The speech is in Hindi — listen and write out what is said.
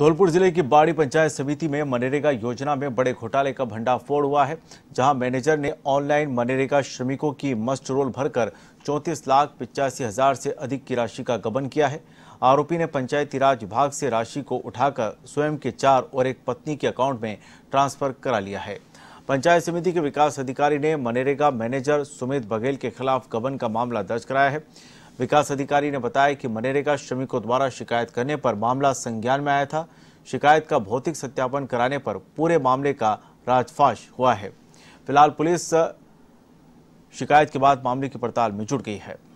धौलपुर जिले की बाड़ी पंचायत समिति में मनरेगा योजना में बड़े घोटाले का भंडाफोड़ हुआ है जहां मैनेजर ने ऑनलाइन मनरेगा श्रमिकों की मस्ट रोल भरकर चौंतीस लाख पिचासी हजार से अधिक की राशि का गबन किया है आरोपी ने पंचायती राज विभाग से राशि को उठाकर स्वयं के चार और एक पत्नी के अकाउंट में ट्रांसफर करा लिया है पंचायत समिति के विकास अधिकारी ने मनरेगा मैनेजर सुमित बघेल के खिलाफ गबन का मामला दर्ज कराया है विकास अधिकारी ने बताया कि मनरेगा श्रमिकों द्वारा शिकायत करने पर मामला संज्ञान में आया था शिकायत का भौतिक सत्यापन कराने पर पूरे मामले का राजफाश हुआ है फिलहाल पुलिस शिकायत के बाद मामले की पड़ताल में जुट गई है